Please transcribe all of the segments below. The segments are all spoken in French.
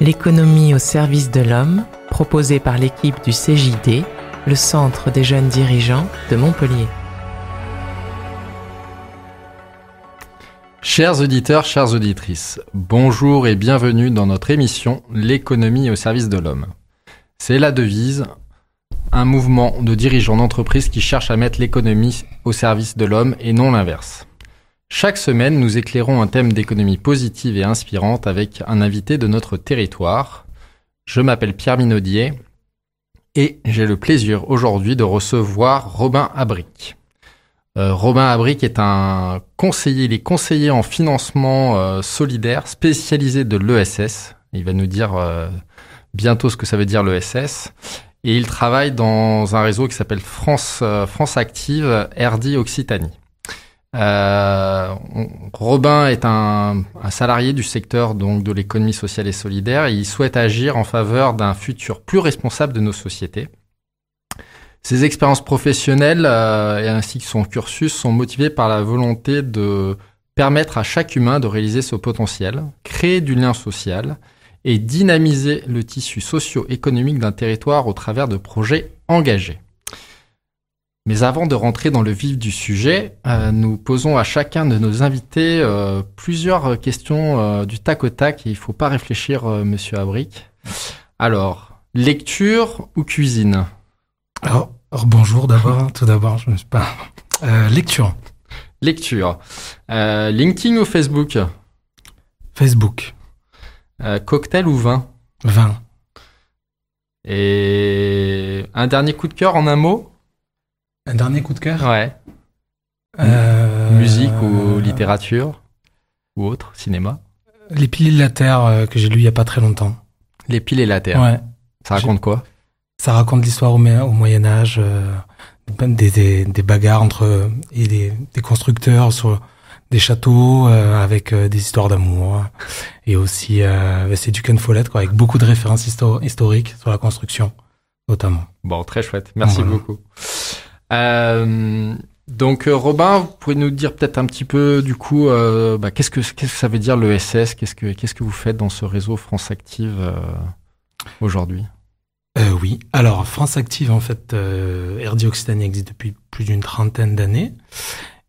L'économie au service de l'homme, proposée par l'équipe du CJD, le Centre des jeunes dirigeants de Montpellier. Chers auditeurs, chères auditrices, bonjour et bienvenue dans notre émission L'économie au service de l'homme. C'est la devise, un mouvement de dirigeants d'entreprise qui cherche à mettre l'économie au service de l'homme et non l'inverse. Chaque semaine, nous éclairons un thème d'économie positive et inspirante avec un invité de notre territoire. Je m'appelle Pierre Minaudier et j'ai le plaisir aujourd'hui de recevoir Robin Abric. Euh, Robin Abric est un conseiller, il est conseiller en financement euh, solidaire spécialisé de l'ESS. Il va nous dire euh, bientôt ce que ça veut dire l'ESS. Et il travaille dans un réseau qui s'appelle France, France Active RD Occitanie. Euh, Robin est un, salarié du secteur donc de l'économie sociale et solidaire et il souhaite agir en faveur d'un futur plus responsable de nos sociétés. Ses expériences professionnelles euh, et ainsi que son cursus sont motivés par la volonté de permettre à chaque humain de réaliser ce potentiel, créer du lien social et dynamiser le tissu socio-économique d'un territoire au travers de projets engagés. Mais avant de rentrer dans le vif du sujet, euh, nous posons à chacun de nos invités euh, plusieurs questions euh, du tac au tac. Et il faut pas réfléchir, Monsieur Abric. Alors, lecture ou cuisine Alors, bonjour d'abord. Hein. tout d'abord, je ne sais pas. lecture. Lecture. LinkedIn ou Facebook Facebook. cocktail ou vin Vin. Et un dernier coup de cœur en un mot un dernier coup de cœur Ouais. Euh, Musique ou littérature ou autre, cinéma Les piles de la Terre euh, que j'ai lu il y a pas très longtemps. Les piles et la Terre Ouais. Ça raconte quoi Ça raconte l'histoire au, Moyen-Âge, euh, des, bagarres entre et des, constructeurs sur des châteaux avec des histoires d'amour. Et aussi, bah, c'est du Ken Follett, quoi, avec beaucoup de références historiques sur la construction, notamment. Bon, très chouette. Merci beaucoup. Euh, donc euh, Robin, vous pouvez nous dire peut-être un petit peu du coup, euh, bah, qu'est-ce que que ça veut dire l'ESS Qu'est-ce que qu'est-ce que vous faites dans ce réseau France Active euh, aujourd'hui Oui, alors France Active en fait, euh, RD Occitanie existe depuis plus d'une trentaine d'années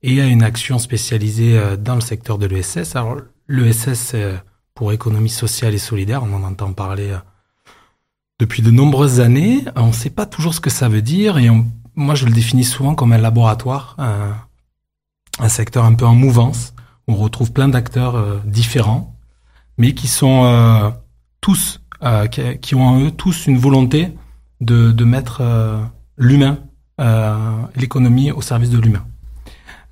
et a une action spécialisée dans le secteur de l'ESS. Alors l'ESS pour économie sociale et solidaire, on en entend parler depuis de nombreuses années. On ne sait pas toujours ce que ça veut dire et on moi, je le définis souvent comme un laboratoire, un, secteur un peu en mouvance. On retrouve plein d'acteurs euh, différents, mais qui sont euh, tous, euh, qui, ont en eux tous une volonté de, de mettre l'humain, l'économie au service de l'humain.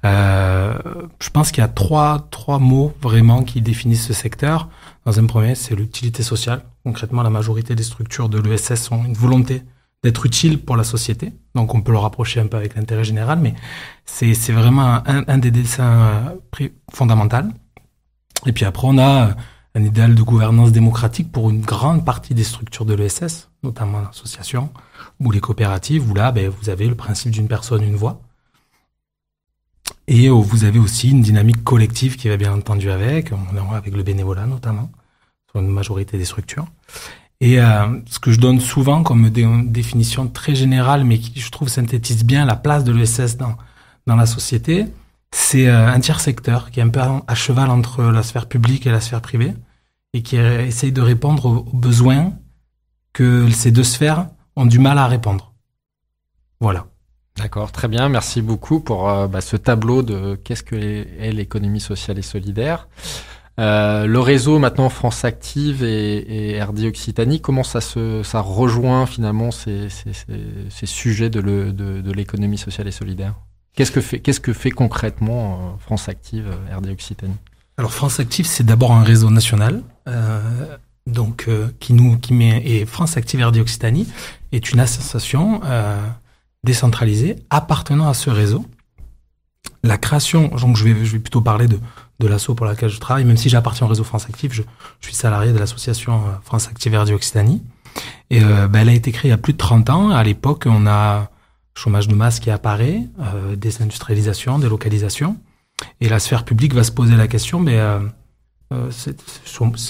je pense qu'il y a trois, trois mots vraiment qui définissent ce secteur. Dans un premier, c'est l'utilité sociale. Concrètement, la majorité des structures de l'ESS ont une volonté d'être utile pour la société. Donc on peut le rapprocher un peu avec l'intérêt général, mais c'est, vraiment un, un, des dessins euh, fondamentaux. Et puis après, on a euh, un idéal de gouvernance démocratique pour une grande partie des structures de l'ESS, notamment l'association ou les coopératives, où là, ben, vous avez le principe d'une personne, une voix. Et euh, vous avez aussi une dynamique collective qui va bien entendu avec, avec le bénévolat notamment, sur une majorité des structures. Et euh, ce que je donne souvent comme définition très générale, mais qui je trouve synthétise bien la place de l'ESS dans, dans la société, c'est euh, un tiers secteur qui est un peu à cheval entre la sphère publique et la sphère privée et qui essaye de répondre aux, besoins que ces deux sphères ont du mal à répondre. Voilà. D'accord, très bien. Merci beaucoup pour euh, bah, ce tableau de qu'est-ce que est l'économie sociale et solidaire. Euh, le réseau maintenant France Active et, et RD Occitanie, comment ça se ça rejoint finalement ces, sujets de l'économie de, sociale et solidaire Qu'est-ce que fait qu'est-ce que fait concrètement euh, France Active euh, RD Occitanie Alors France Active c'est d'abord un réseau national. donc qui nous qui met et France Active RD Occitanie est une association décentralisée appartenant à ce réseau. La création, donc je vais, je vais plutôt parler de, de l'asso pour laquelle je travaille, même si j'appartiens au réseau France Active, je, suis salarié de l'association euh, France Active Verdi Occitanie. Et euh, ben, elle a été créée il y a plus de 30 ans. À l'époque, on a chômage de masse qui apparaît, euh, désindustrialisation, délocalisation. Et la sphère publique va se poser la question, mais euh, euh c'est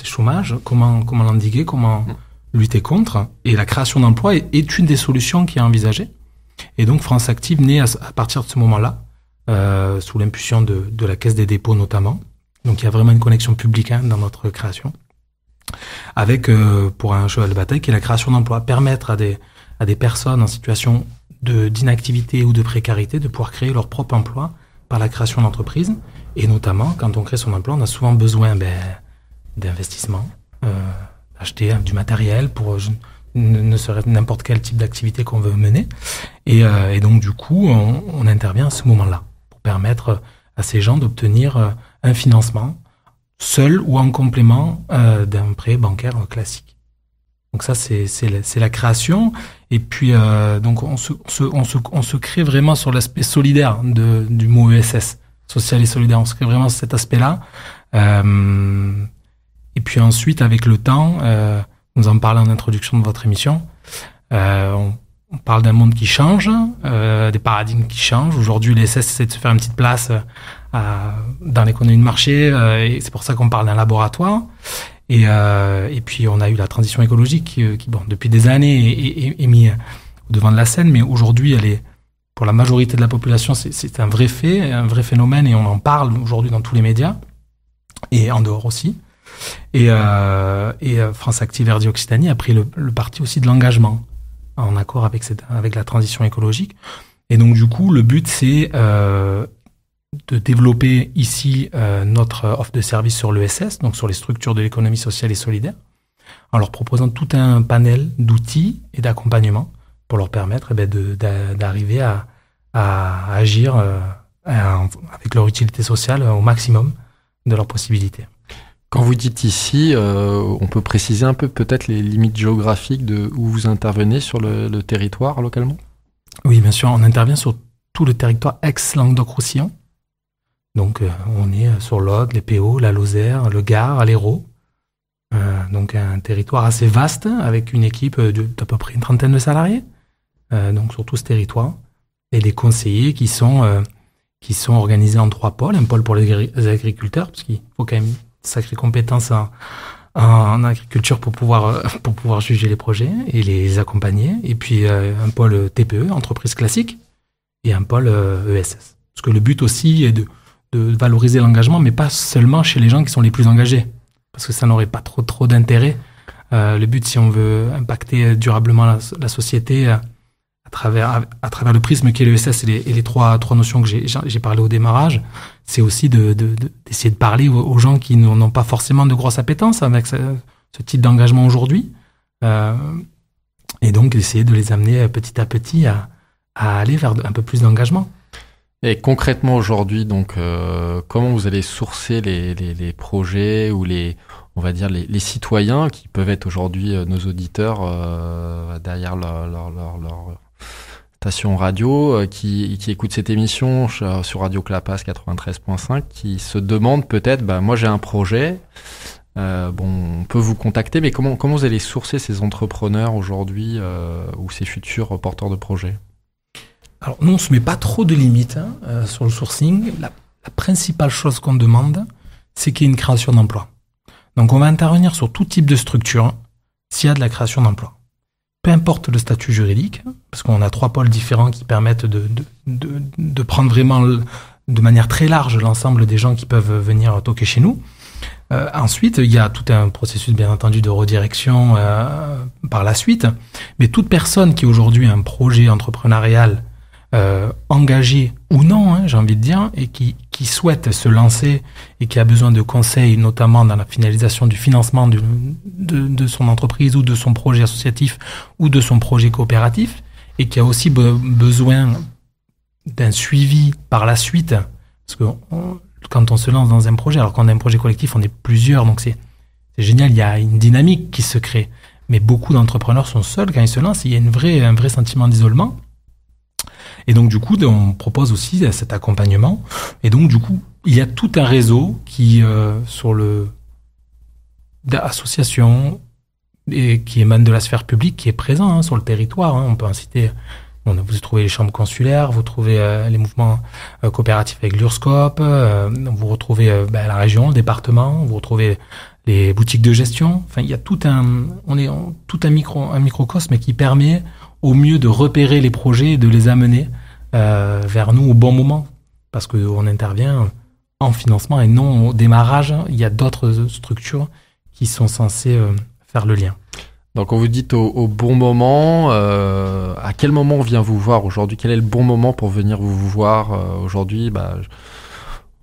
chômage, comment, comment l'endiguer, comment lutter contre Et la création d'emplois est, une des solutions qui est envisagée. Et donc France Active naît à partir de ce moment-là euh, sous l'impulsion de, de, la Caisse des dépôts notamment. Donc il y a vraiment une connexion publique hein, dans notre création. Avec, euh, pour un cheval de bataille, qui est la création d'emplois, permettre à des, à des personnes en situation d'inactivité ou de précarité de pouvoir créer leur propre emploi par la création d'entreprises. Et notamment, quand on crée son emploi, on a souvent besoin ben, d'investissements, euh, acheter hein, du matériel pour euh, ne, serait n'importe quel type d'activité qu'on veut mener. Et, et, donc, du coup, on, on intervient à ce moment-là permettre à ces gens d'obtenir euh, un financement seul ou en complément euh, d'un prêt bancaire classique. Donc ça, c'est la, la, création. Et puis, euh, donc on se, on, se, crée vraiment sur l'aspect solidaire de, du mot ESS, social et solidaire. On se crée vraiment cet aspect-là. et puis ensuite, avec le temps, nous en parlons en introduction de votre émission, on, on parle d'un monde qui change, euh, des paradigmes qui changent. Aujourd'hui, l'ESS c'est de se faire une petite place euh, dans l'économie de marché, euh, et c'est pour ça qu'on parle d'un laboratoire. Et, puis on a eu la transition écologique qui, bon, depuis des années, est, est, mise devant de la scène, mais aujourd'hui, elle est pour la majorité de la population, c'est un vrai fait, un vrai phénomène, et on en parle aujourd'hui dans tous les médias et en dehors aussi. Et, France Active Verdi Occitanie a pris le parti aussi de l'engagement en accord avec, cette, avec la transition écologique. Et donc du coup, le but, c'est euh, de développer ici euh, notre offre de service sur l'ESS, donc sur les structures de l'économie sociale et solidaire, en leur proposant tout un panel d'outils et d'accompagnement pour leur permettre eh ben, d'arriver à, à, agir euh, avec leur utilité sociale au maximum de leurs possibilités. Quand vous dites ici, euh, on peut préciser un peu peut-être les limites géographiques de où vous intervenez sur le, territoire localement Oui, bien sûr, on intervient sur tout le territoire ex-Languedoc-Roussillon. Donc euh, on est sur l'Aude, les PO, la Lozère, le Gard, l'Hérault. Euh, donc un territoire assez vaste avec une équipe d'à peu près une trentaine de salariés. donc sur tout ce territoire. Et des conseillers qui sont, qui sont organisés en trois pôles. Un pôle pour les agriculteurs, parce qu'il faut quand même sacré compétences en, agriculture pour pouvoir euh, pour pouvoir juger les projets et les accompagner et puis euh, un pôle TPE entreprise classique et un pôle ESS euh, e parce que le but aussi est de, de valoriser l'engagement mais pas seulement chez les gens qui sont les plus engagés parce que ça n'aurait pas trop trop d'intérêt le but si on veut impacter durablement la société travers, à, travers le prisme qui est le les, et les trois, trois notions que j'ai parlé au démarrage, c'est aussi d'essayer de, de, de, de, parler aux, gens qui n'ont pas forcément de grosse appétence avec ce, type d'engagement aujourd'hui. Euh, et donc d'essayer de les amener euh, petit à petit à, à aller vers un peu plus d'engagement. Et concrètement aujourd'hui, donc euh, comment vous allez sourcer les, les, les, projets ou les on va dire les, les citoyens qui peuvent être aujourd'hui euh, nos auditeurs derrière leur, leur, leur station radio euh, qui, écoute cette émission euh, sur Radio Clapas 93.5 qui se demande peut-être, bah, moi j'ai un projet, euh, bon, on peut vous contacter, mais comment, vous allez sourcer ces entrepreneurs aujourd'hui ou ces futurs porteurs de projets Alors, nous, on ne se met pas trop de limites hein, sur le sourcing. La, la principale chose qu'on demande, c'est qu'il y ait une création d'emploi. Donc, on va intervenir sur tout type de structure s'il y a de la création d'emploi peu importe le statut juridique, parce qu'on a trois pôles différents qui permettent de, de, de, prendre vraiment de manière très large l'ensemble des gens qui peuvent venir toquer chez nous. Euh, ensuite, il y a tout un processus, bien entendu, de redirection euh, par la suite. Mais toute personne qui aujourd'hui a un projet entrepreneurial euh, engagé ou non, hein, j'ai envie de dire, et qui, qui souhaite se lancer et qui a besoin de conseils, notamment dans la finalisation du financement de, de, son entreprise ou de son projet associatif ou de son projet coopératif, et qui a aussi besoin d'un suivi par la suite, parce que quand on se lance dans un projet, alors qu'on a un projet collectif, on est plusieurs, donc c'est génial, il y a une dynamique qui se crée. Mais beaucoup d'entrepreneurs sont seuls quand ils se lancent, il y a une vraie, un vrai sentiment d'isolement. Et donc du coup, on propose aussi euh, cet accompagnement. Et donc du coup, il y a tout un réseau qui euh, sur le d'associations et qui émane de la sphère publique, qui est présent hein, sur le territoire. Hein. On peut inciter, citer. vous trouvez les chambres consulaires, vous trouvez euh, les mouvements coopératifs avec l'URSCOP, vous retrouvez ben, la région, le département, vous retrouvez les boutiques de gestion. Enfin, il y a tout un, on est en tout un micro, un microcosme qui permet au mieux de repérer les projets et de les amener euh, vers nous au bon moment. Parce qu'on intervient en financement et non au démarrage. Il y a d'autres structures qui sont censées euh, faire le lien. Donc on vous dit au, bon moment, euh, à quel moment on vient vous voir aujourd'hui Quel est le bon moment pour venir vous voir aujourd'hui bah,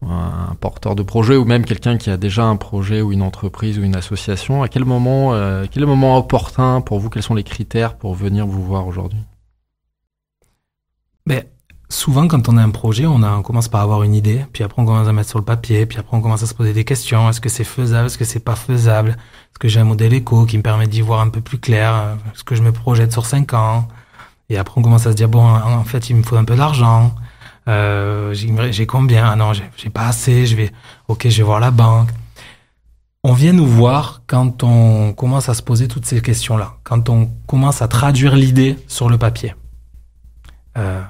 un porteur de projet ou même quelqu'un qui a déjà un projet ou une entreprise ou une association, à quel moment, euh, quel est le moment opportun pour vous Quels sont les critères pour venir vous voir aujourd'hui ben, Souvent, quand on a un projet, on, on commence par avoir une idée, puis après on commence à mettre sur le papier, puis après on commence à se poser des questions. Est-ce que c'est faisable Est-ce que c'est pas faisable Est-ce que j'ai un modèle éco qui me permet d'y voir un peu plus clair Est-ce que je me projette sur 5 ans Et après on commence à se dire, bon, en fait, il me faut un peu d'argent. Euh, j'ai combien ah Non, j'ai pas assez. Je vais, ok, je vais voir la banque. On vient nous voir quand on commence à se poser toutes ces questions-là, quand on commence à traduire l'idée sur le papier. Euh,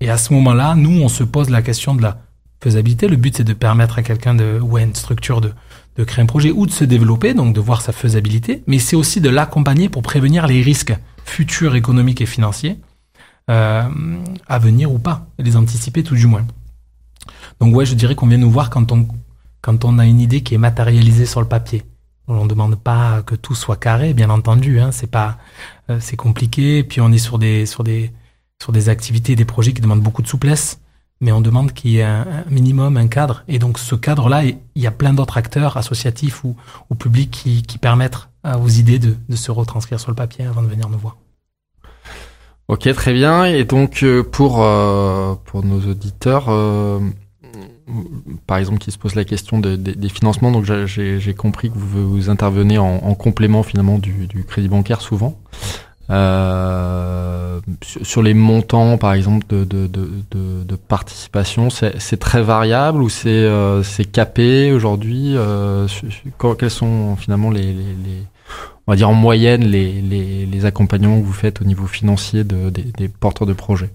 et à ce moment-là, nous, on se pose la question de la faisabilité. Le but, c'est de permettre à quelqu'un de, ou à une structure de, de créer un projet ou de se développer, donc de voir sa faisabilité, mais c'est aussi de l'accompagner pour prévenir les risques futurs économiques et financiers euh, à venir ou pas, les anticiper tout du moins. Donc ouais, je dirais qu'on vient nous voir quand on, quand on a une idée qui est matérialisée sur le papier. On ne demande pas que tout soit carré, bien entendu. Hein, c'est pas, euh, c'est compliqué. Puis on est sur des, sur des, sur des activités, des projets qui demandent beaucoup de souplesse, mais on demande qu'il y ait un, minimum, un cadre. Et donc ce cadre-là, il y a plein d'autres acteurs associatifs ou, ou publics qui, qui permettent vos idées de, de se retranscrire sur le papier avant de venir nous voir. Ok, très bien. Et donc euh, pour euh, pour nos auditeurs, euh, par exemple, qui se posent la question de, des financements, donc j'ai compris que vous, vous intervenez en, complément finalement du, crédit bancaire souvent. sur les montants, par exemple, de, de, participation, c'est très variable ou c'est c'est capé aujourd'hui euh, Quels sont finalement les, les, on va dire en moyenne, les, les, les accompagnements que vous faites au niveau financier des, porteurs de projets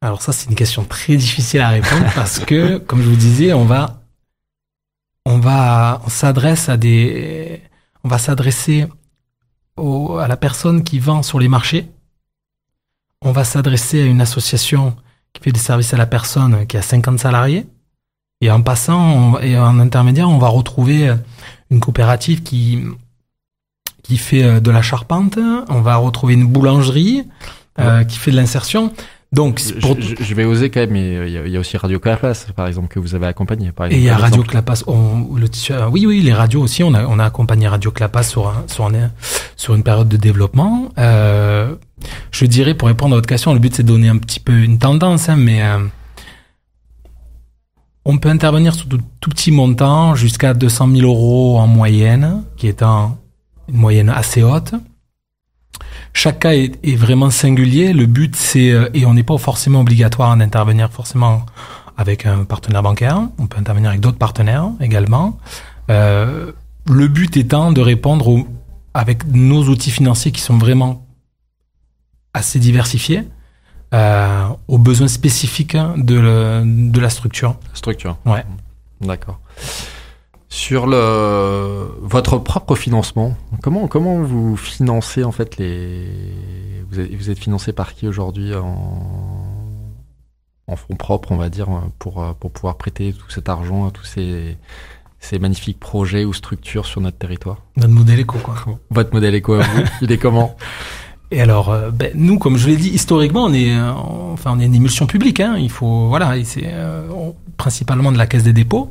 Alors ça, c'est une question très difficile à répondre parce que, comme je vous disais, on va, on va, s'adresse à des, on va s'adresser à la personne qui vend sur les marchés. On va s'adresser à une association qui fait des services à la personne qui a 50 salariés. Et en passant et en intermédiaire, on va retrouver une coopérative qui qui fait euh, de la charpente, on va retrouver une boulangerie euh, qui fait de l'insertion. Donc, je, vais oser quand même, mais euh, il y, a aussi Radio Clapas, par exemple, que vous avez accompagné. Par et il y a Radio Clapas, oui, oui, les radios aussi, on a, accompagné Radio Clapas sur, sur, sur une période de développement. je dirais, pour répondre à votre question, le but c'est de donner un petit peu une tendance, hein, mais on peut intervenir sur tout, tout petit montant, jusqu'à 200 000 euros en moyenne, qui est un, une moyenne assez haute. Chaque cas est, vraiment singulier. Le but, c'est, euh, et on n'est pas forcément obligatoire d'intervenir forcément avec un partenaire bancaire. On peut intervenir avec d'autres partenaires également. Euh, le but étant de répondre au, avec nos outils financiers qui sont vraiment assez diversifiés euh, aux besoins spécifiques de, de la structure. Structure. Ouais. D'accord. Sur le, votre propre financement, comment, comment vous financez en fait les. Vous êtes, vous êtes financé par qui aujourd'hui en, en fonds propres, on va dire, pour, pour pouvoir prêter tout cet argent à tous ces, ces magnifiques projets ou structures sur notre territoire Notre modèle éco, quoi. Votre modèle éco à vous, il est comment et alors, euh, ben, nous, comme je l'ai dit, historiquement, on est, euh, enfin, on est une émulsion publique. Hein, il faut, voilà, c'est euh, principalement de la Caisse des dépôts.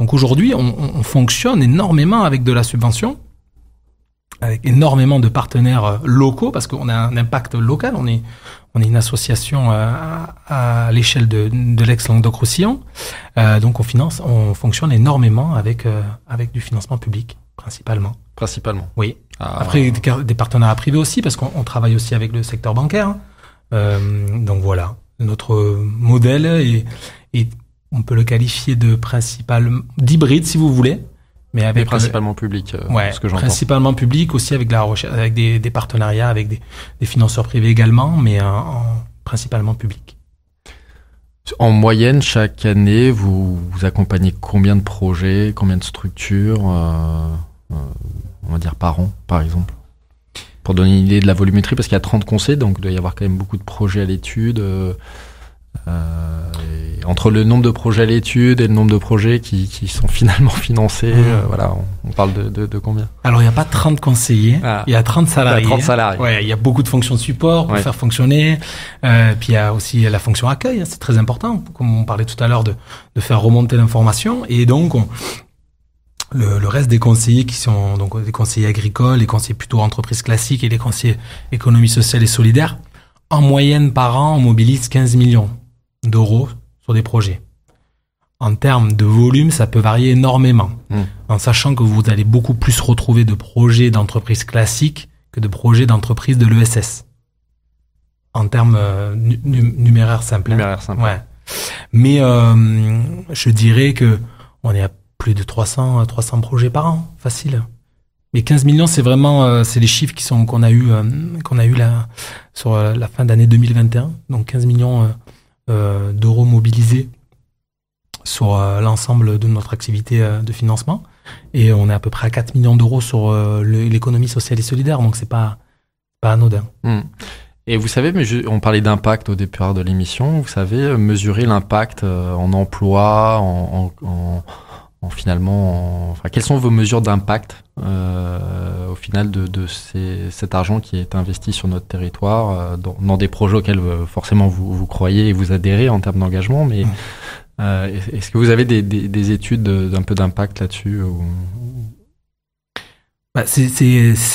Donc aujourd'hui, on, fonctionne énormément avec de la subvention, avec énormément de partenaires euh, locaux, parce qu'on a un impact local. On est, on est une association euh, à, l'échelle de, de l'ex-Languedoc-Roussillon. Euh, donc on, finance, on fonctionne énormément avec, avec du financement public, principalement. Principalement. Oui. Ah. Après, des, partenariats privés aussi, parce qu'on travaille aussi avec le secteur bancaire. donc voilà, notre modèle est on peut le qualifier de principal d'hybride si vous voulez, mais avec euh, principalement public. Euh, ce que Principalement public aussi avec la avec des, partenariats avec des, financeurs privés également, mais euh, principalement public. En moyenne, chaque année, vous, accompagnez combien de projets, combien de structures, on va dire par an, par exemple Pour donner une idée de la volumétrie, parce qu'il y a 30 conseils, donc il doit y avoir quand même beaucoup de projets à l'étude. Euh, entre le nombre de projets à l'étude et le nombre de projets qui, qui sont finalement financés, mmh. euh, voilà, on, parle de, de, de combien Alors, il n'y a pas 30 conseillers, ah. il y a 30 salariés. Il y a Ouais, il y a beaucoup de fonctions de support pour faire fonctionner. Euh, puis il y a aussi la fonction accueil, hein, c'est très important, comme on parlait tout à l'heure, de, de faire remonter l'information. Et donc, le, le, reste des conseillers qui sont donc des conseillers agricoles, les conseillers plutôt entreprises classiques et les conseillers économie sociale et solidaire, en moyenne par an, on mobilise 15 millions d'euros sur des projets. En termes de volume, ça peut varier énormément, hmm. en sachant que vous allez beaucoup plus retrouver de projets d'entreprises classiques que de projets d'entreprises de l'ESS. En termes euh, numéraires simples. Hein. simple. Ouais. Mais euh, je dirais que on est à plus de 300, 300 euh, projets par an, facile. Mais 15 millions, c'est vraiment, c'est les chiffres qui sont qu'on a eu, qu'on a eu là sur la fin d'année 2021. Donc 15 millions euh, d'euros mobilisés sur euh, l'ensemble de notre activité euh, de financement. Et on est à peu près à 4 millions d'euros sur l'économie sociale et solidaire, donc c'est pas, pas anodin. Hmm. Et vous savez, mais on parlait d'impact au départ de l'émission, vous savez, mesurer l'impact en emploi, en, finalement, quelles sont vos mesures d'impact euh, au final de, de cet argent qui est investi sur notre territoire euh, dans, des projets auxquels euh, forcément vous, vous, croyez et vous adhérez en termes d'engagement. Mais est-ce que vous avez des, études d'un peu d'impact là-dessus bah, c'est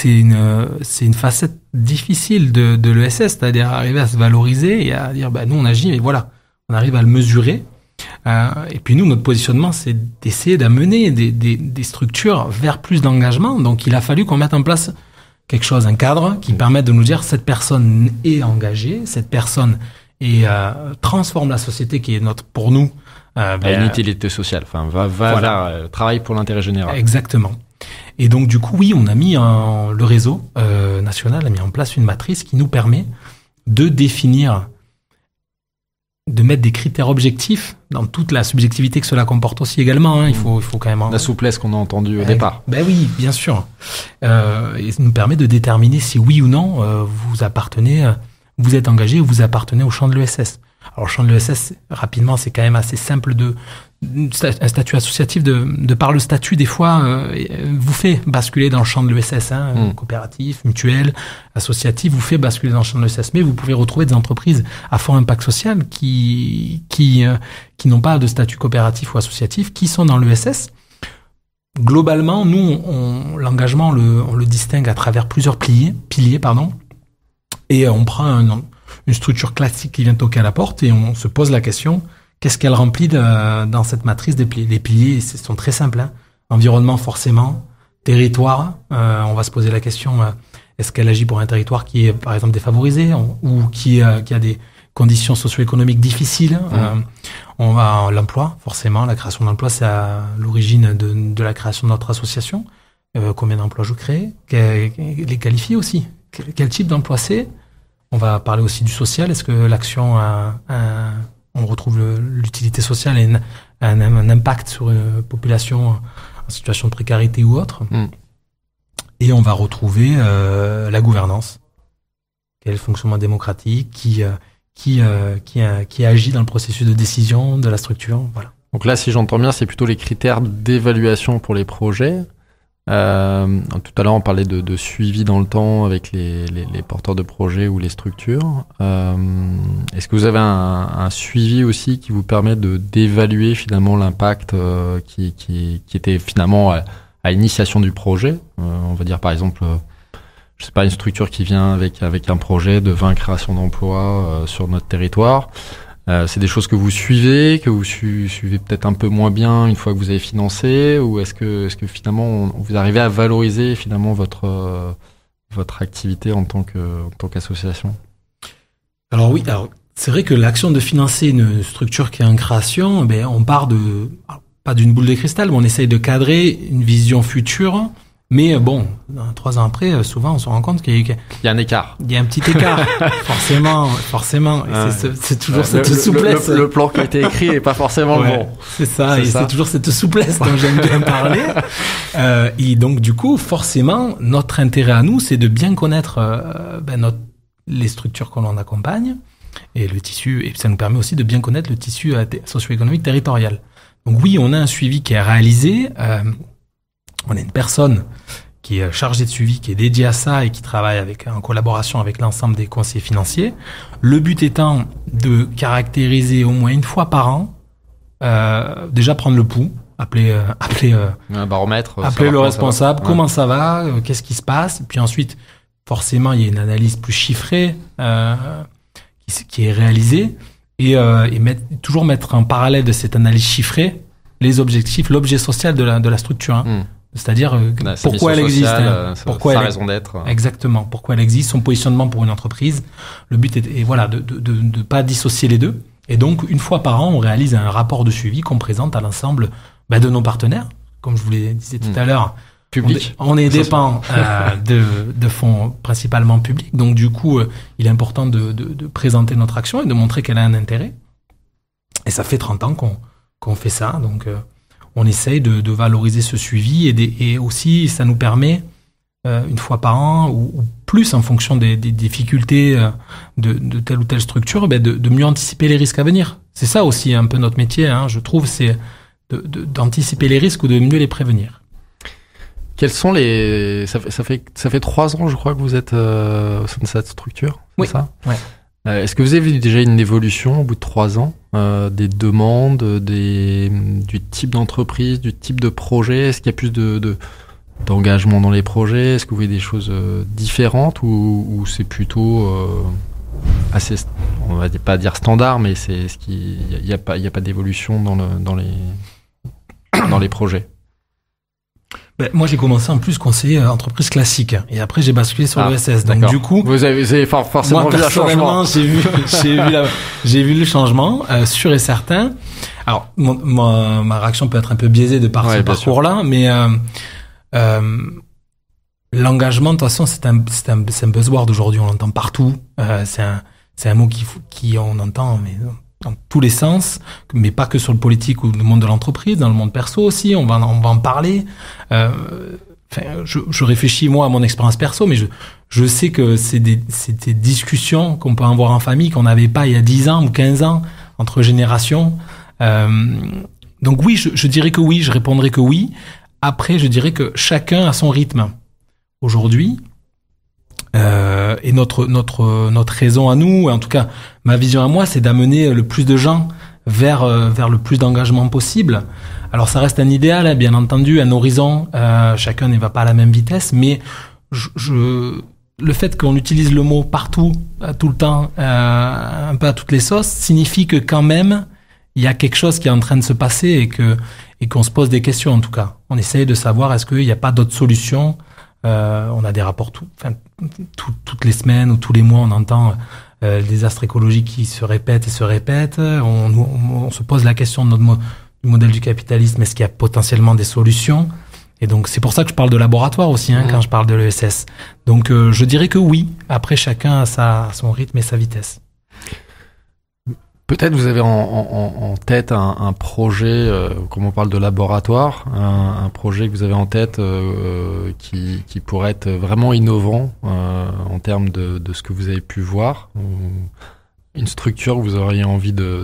une, une facette difficile de, l'ESS, c'est-à-dire arriver à se valoriser et à dire bah, nous on agit, mais voilà, on arrive à le mesurer, euh, et puis nous, notre positionnement, c'est d'essayer d'amener des, des, des, structures vers plus d'engagement. Donc il a fallu qu'on mette en place quelque chose, un cadre qui mm. permette de nous dire cette personne est engagée, cette personne est, euh, transforme la société qui est notre pour nous. Euh, ben, une utilité sociale. Enfin, va, va, euh, travaille pour l'intérêt général. Exactement. Et donc, du coup, oui, on a mis un, le réseau national a mis en place une matrice qui nous permet de définir de mettre des critères objectifs dans toute la subjectivité que cela comporte aussi également. Hein, il faut, il faut quand même la souplesse qu'on a entendue au eh départ. Ben oui, bien sûr. Euh, et ça nous permet de déterminer si oui ou non euh, vous appartenez, euh, vous êtes engagé ou vous appartenez au champ de l'ESS. Alors, champ de l'ESS, rapidement, c'est quand même assez simple de, un statut associatif de, par le statut des fois euh, euh, vous fait basculer dans le champ de l'ESS hein, hmm. coopératif mutuel associatif vous fait basculer dans le champ de l'ESS mais vous pouvez retrouver des entreprises à fort impact social qui qui euh, qui n'ont pas de statut coopératif ou associatif qui sont dans l'ESS globalement nous on, l'engagement le, on le distingue à travers plusieurs piliers piliers pardon et on prend une structure classique qui vient toquer à la porte et on se pose la question Qu'est-ce qu'elle remplit de, dans cette matrice des piliers Les piliers sont très simples. Hein. Environnement, forcément. Territoire, euh, on va se poser la question, euh, est-ce qu'elle agit pour un territoire qui est, par exemple, défavorisé ou qui, euh, qui, a des conditions socio-économiques difficiles mmh. On va l'emploi, forcément. La création d'emplois, c'est à l'origine de, de, la création de notre association. combien d'emplois je crée Les qualifier aussi. Quel, type d'emploi c'est On va parler aussi du social. Est-ce que l'action on retrouve l'utilité sociale et un, impact sur une population en situation de précarité ou autre. Mm. Et on va retrouver euh, la gouvernance, quel le fonctionnement démocratique, qui euh, euh, qui, agit dans le processus de décision de la structure. Voilà. Donc là, si j'entends bien, c'est plutôt les critères d'évaluation pour les projets. Euh, tout à l'heure, on parlait de, suivi dans le temps avec les, porteurs de projets ou les structures. Euh, Est-ce que vous avez un, suivi aussi qui vous permet de d'évaluer finalement l'impact euh, qui, était finalement à, à l'initiation du projet euh, On va dire par exemple, je sais pas, une structure qui vient avec, avec un projet de 20 créations d'emplois sur notre territoire. Euh, c'est des choses que vous suivez, que vous suivez peut-être un peu moins bien une fois que vous avez financé, ou est-ce que, est -ce que finalement vous arrivez à valoriser finalement votre, euh, votre activité en tant qu'association Alors oui, alors c'est vrai que l'action de financer une structure qui est en création, eh ben on part de pas d'une boule de cristal, mais on essaye de cadrer une vision future mais euh, bon, trois ans après, euh, souvent, on se rend compte qu'il y, a un écart. Il y a un petit écart, forcément, forcément. c'est toujours cette souplesse. Le, plan qui a été écrit n'est pas forcément le bon. C'est ça, c'est toujours cette souplesse dont j'aime bien parler. euh, et donc, du coup, forcément, notre intérêt à nous, c'est de bien connaître euh, ben, notre, les structures que l'on accompagne et le tissu. Et ça nous permet aussi de bien connaître le tissu socio-économique territorial. Donc oui, on a un suivi qui est réalisé on a une personne qui est chargée de suivi, qui est dédiée à ça et qui travaille avec, en collaboration avec l'ensemble des conseillers financiers. Le but étant de caractériser au moins une fois par an, euh, déjà prendre le pouls, appeler, euh, euh, un baromètre, le responsable, comment ça va, qu'est-ce qui se passe, puis ensuite, forcément, il y a une analyse plus chiffrée qui, est réalisée et, toujours mettre en parallèle de cette analyse chiffrée les objectifs, l'objet social de la, structure. Hein. Hmm. C'est-à-dire euh, pourquoi elle existe, hein. pourquoi sa raison d'être. Exactement, pourquoi elle existe, son positionnement pour une entreprise. Le but est, voilà de ne de, de, pas dissocier les deux. Et donc une fois par an, on réalise un rapport de suivi qu'on présente à l'ensemble bah, de nos partenaires, comme je vous le disais tout hmm. à l'heure. Public. On, est dépend euh, de, de, fonds principalement publics, donc du coup, euh, il est important de, de présenter notre action et de montrer qu'elle a un intérêt. Et ça fait 30 ans qu'on qu'on fait ça, donc on essaye de, valoriser ce suivi et, des, aussi ça nous permet euh, une fois par an ou, plus en fonction des, difficultés euh, de, telle ou telle structure, ben de, mieux anticiper les risques à venir. C'est ça aussi un peu notre métier, hein, je trouve, c'est d'anticiper les risques ou de mieux les prévenir. Quels sont les ça fait ça fait trois ans je crois que vous êtes euh, au sein de cette structure oui ça euh, est-ce que vous avez vu déjà une évolution au bout de trois ans euh, des demandes, euh, des, du type d'entreprise, du type de projet Est-ce qu'il y a plus de, d'engagement dans les projets Est-ce que vous voyez des choses différentes ou, c'est plutôt euh, assez, on va pas dire standard, mais c'est ce qui, il a, y a, pas, y a pas d'évolution dans, le, dans les dans les projets ben, Moi, j'ai commencé en plus conseiller euh, entreprise classique. Et après, j'ai basculé sur ah, le l'ESS. Donc, du coup... Vous avez, forcément vu changement. j'ai vu, j'ai vu, j'ai vu le changement, euh, sûr et certain. Alors, mon, ma réaction peut être un peu biaisée de par ce parcours-là, mais... Euh, euh, L'engagement, de toute façon, c'est un, c'est un, un buzzword aujourd'hui. On l'entend partout. c'est un, c'est un mot qui, qui on entend, mais dans tous les sens, mais pas que sur le politique ou le monde de l'entreprise, dans le monde perso aussi, on va, on va en parler. Euh, je, je, réfléchis moi à mon expérience perso, mais je, je sais que c'est des, des, discussions qu'on peut avoir en famille qu'on n'avait pas il y a 10 ans ou 15 ans entre générations. Euh, donc oui, je, je, dirais que oui, je répondrai que oui. Après, je dirais que chacun a son rythme. Aujourd'hui, euh, et notre notre notre raison à nous, en tout cas ma vision à moi, c'est d'amener le plus de gens vers euh, vers le plus d'engagement possible. Alors ça reste un idéal, hein, bien entendu, un horizon. Euh, chacun ne va pas à la même vitesse, mais je, le fait qu'on utilise le mot partout, tout le temps, un peu à toutes les sauces, signifie que quand même il y a quelque chose qui est en train de se passer et que et qu'on se pose des questions en tout cas. On essaye de savoir est-ce qu'il n'y a pas d'autres solutions euh, on a des rapports tout, toutes les semaines ou tous les mois, on entend des le désastre qui se répètent et se répètent. On, se pose la question de notre du modèle du capitalisme. Est-ce qu'il y a potentiellement des solutions Et donc c'est pour ça que je parle de laboratoire aussi hein, mmh. quand je parle de l'ESS. Donc euh, je dirais que oui. Après chacun a sa, son rythme et sa vitesse. Peut-être vous avez en, tête un, projet, euh, comme on parle de laboratoire, un, projet que vous avez en tête euh, euh, qui, pourrait être vraiment innovant euh, en termes de, ce que vous avez pu voir, une structure que vous auriez envie de,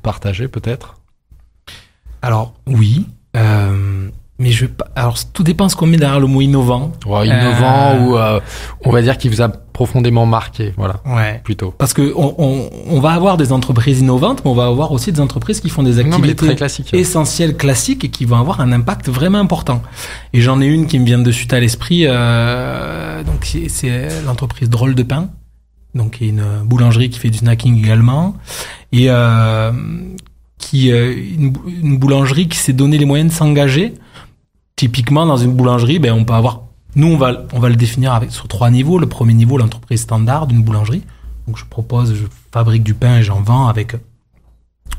partager peut-être Alors oui mais je alors tout dépend ce qu'on met derrière le mot innovant. Ouais, innovant euh, ou euh, on va dire qui vous a profondément marqué, voilà. Ouais. Plutôt. Parce que on, on, on, va avoir des entreprises innovantes, mais on va avoir aussi des entreprises qui font des activités classiques, essentielles classiques et qui vont avoir un impact vraiment important. Et j'en ai une qui me vient de suite à l'esprit. Euh, donc c'est l'entreprise Drôle de pain, donc qui une boulangerie qui fait du snacking également et euh, qui une boulangerie qui s'est donné les moyens de s'engager typiquement, dans une boulangerie, ben, on peut avoir. Nous, on va, on va le définir avec, sur trois niveaux. Le premier niveau, l'entreprise standard d'une boulangerie. Donc, je propose, je fabrique du pain et j'en vends avec euh,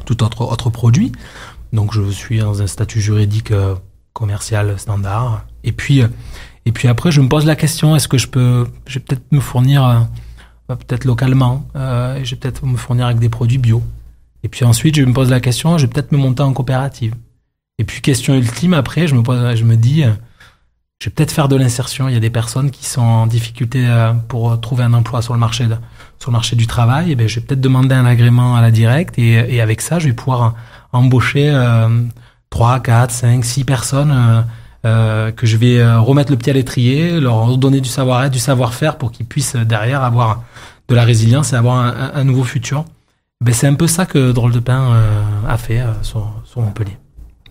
tout autre, autre produit. Donc, je suis dans un statut juridique euh, commercial standard. Et puis, euh, et puis après, je me pose la question est-ce que je peux, je vais peut-être me fournir, peut-être localement, je vais peut-être me fournir avec des produits bio. Et puis ensuite, je me pose la question je vais peut-être me monter en coopérative. Et puis, question ultime, après, je me, pose, je me dis, euh, je vais peut-être faire de l'insertion. Il y a des personnes qui sont en difficulté euh, pour trouver un emploi sur le marché, sur le marché du travail. Eh ben, je vais peut-être demander un agrément à la directe. Et, avec ça, je vais pouvoir embaucher euh, trois, 3, 4, 5, 6 personnes que je vais remettre le pied à l'étrier, leur donner du savoir-être, du savoir-faire pour qu'ils puissent derrière avoir de la résilience et avoir un, un nouveau futur. Eh ben, c'est un peu ça que Drôle de Pain a fait sur, sur Montpellier.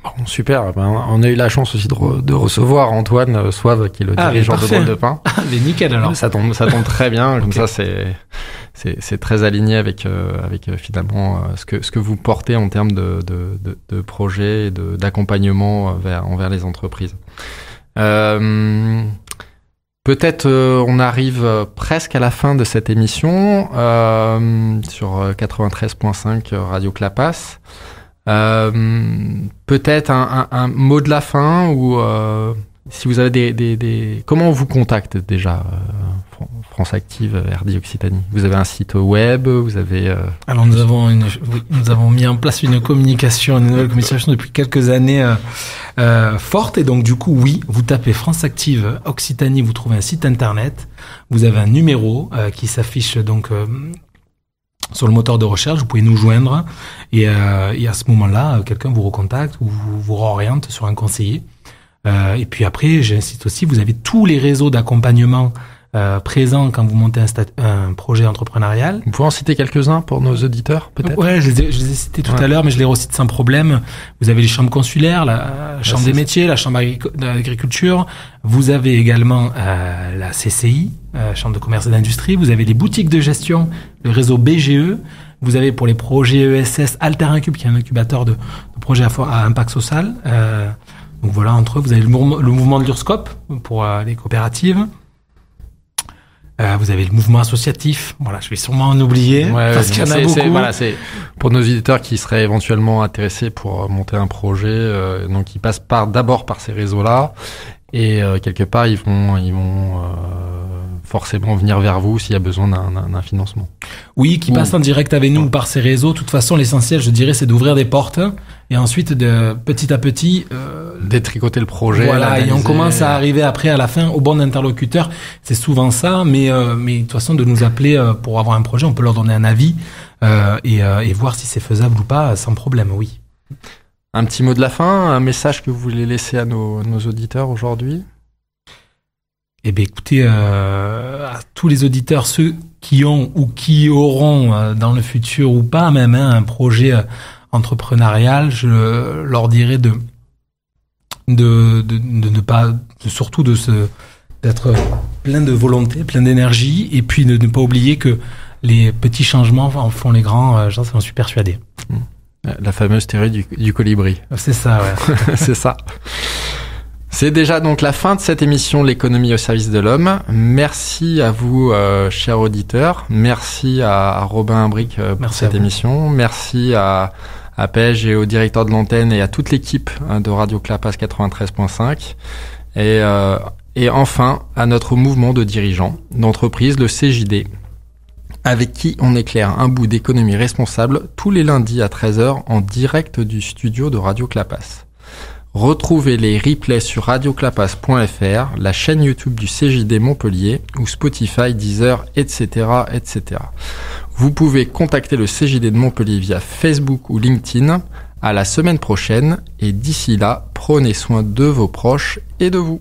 Oh, super, ben, on a eu la chance aussi de, recevoir Antoine euh, Soave, qui est le ah, dirigeant de Drôle de Pain. Ah, mais nickel alors. Ça tombe, très bien, comme ça c'est très aligné avec, euh, euh, finalement ce, que, vous portez en termes de, projet, et d'accompagnement envers les entreprises. Peut-être on arrive presque à la fin de cette émission sur 93.5 Radio Clapas. Euh, peut-être un, un, un, mot de la fin ou euh, si vous avez des, des, des, Comment on vous contacte déjà euh, France Active RD Occitanie Vous avez un site web Vous avez. Alors nous avons, une, nous avons mis en place une communication, une nouvelle communication depuis quelques années euh, forte. Et donc du coup, oui, vous tapez France Active Occitanie, vous trouvez un site internet, vous avez un numéro qui s'affiche donc sur le moteur de recherche, vous pouvez nous joindre et, euh, et à ce moment-là, euh, quelqu'un vous recontacte ou vous, vous sur un conseiller. Euh, et puis après, j'insiste aussi, vous avez tous les réseaux d'accompagnement euh, présents quand vous montez un, un projet entrepreneurial. Vous pouvez en citer quelques-uns pour nos auditeurs, peut-être Ouais, je les, ai, je les cités tout à l'heure, mais je les recite sans problème. Vous avez les chambres consulaires, la, euh, chambre des métiers, la chambre d'agriculture. Vous avez également euh, la CCI, euh, Chambre de commerce et d'industrie, vous avez les boutiques de gestion, le réseau BGE, vous avez pour les projets ESS Alter Incube, qui est un incubateur de, de projets à, à, impact social. Euh, donc voilà, entre eux, vous avez le, mouvement, le mouvement de l'Urscope, pour euh, les coopératives. Euh, vous avez le mouvement associatif. Voilà, je vais sûrement en oublier parce qu'il y en a beaucoup. Voilà, pour nos visiteurs qui seraient éventuellement intéressés pour euh, monter un projet, euh, donc ils passent par d'abord par ces réseaux-là et quelque part ils vont ils vont forcément venir vers vous s'il y a besoin d'un financement. Oui, qui passe en direct avec nous par ces réseaux. De toute façon, l'essentiel, je dirais, c'est d'ouvrir des portes et ensuite de petit à petit euh, détricoter le projet. Voilà, et on commence à arriver après à la fin au bon interlocuteur. C'est souvent ça, mais euh, mais de toute façon, de nous appeler euh, pour avoir un projet, on peut leur donner un avis et, voir si c'est faisable ou pas sans problème. Oui. Un petit mot de la fin, un message que vous voulez laisser à nos auditeurs aujourd'hui eh bien, écoutez, euh, à tous les auditeurs, ceux qui ont ou qui auront euh, dans le futur ou pas même hein, un projet euh, entrepreneurial, je leur dirais de de, de, ne pas, surtout de se d'être plein de volonté, plein d'énergie, et puis de ne pas oublier que les petits changements en font les grands. J'en suis persuadé. La fameuse théorie du, du colibri. C'est ça, ouais. C'est ça. C'est déjà donc la fin de cette émission L'économie au service de l'homme. Merci à vous, euh, chers auditeurs. Merci à, Robin Imbrick euh, pour cette émission. Merci à, à et au directeur de l'antenne et à toute l'équipe hein, de Radio Clapas 93.5. Et, euh, et enfin, à notre mouvement de dirigeants d'entreprise, le CJD, avec qui on éclaire un bout d'économie responsable tous les lundis à 13h en direct du studio de Radio Clapas. Retrouvez les replays sur radioclapas.fr, la chaîne YouTube du CJD Montpellier ou Spotify, Deezer, etc., etc. Vous pouvez contacter le CJD de Montpellier via Facebook ou LinkedIn. À la semaine prochaine et d'ici là, prenez soin de vos proches et de vous.